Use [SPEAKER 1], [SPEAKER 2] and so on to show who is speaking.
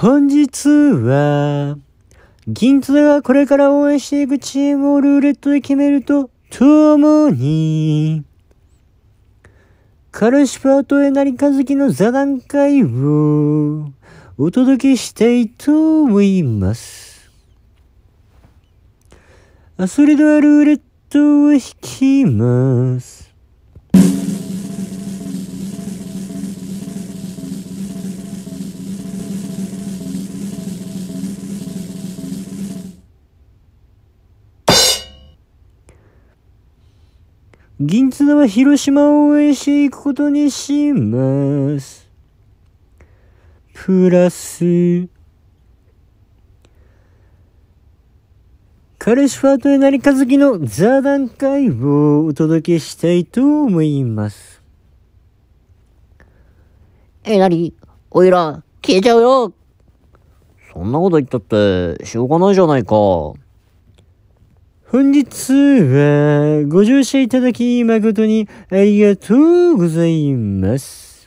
[SPEAKER 1] 本日は、銀座がこれから応援していくチームをルーレットで決めると、ともに、カルシファートえなりかずきの座談会をお届けしたいと思います。それではルーレットを引きます。銀綱は広島を応援していくことにします。プラス、彼氏パートになりかずきの座談会をお届けしたいと思います。え、なに
[SPEAKER 2] おいら、消えちゃうよそんなこと言ったって、しょうがないじゃないか。
[SPEAKER 1] 本日はご乗車いただき誠にありがとうございます。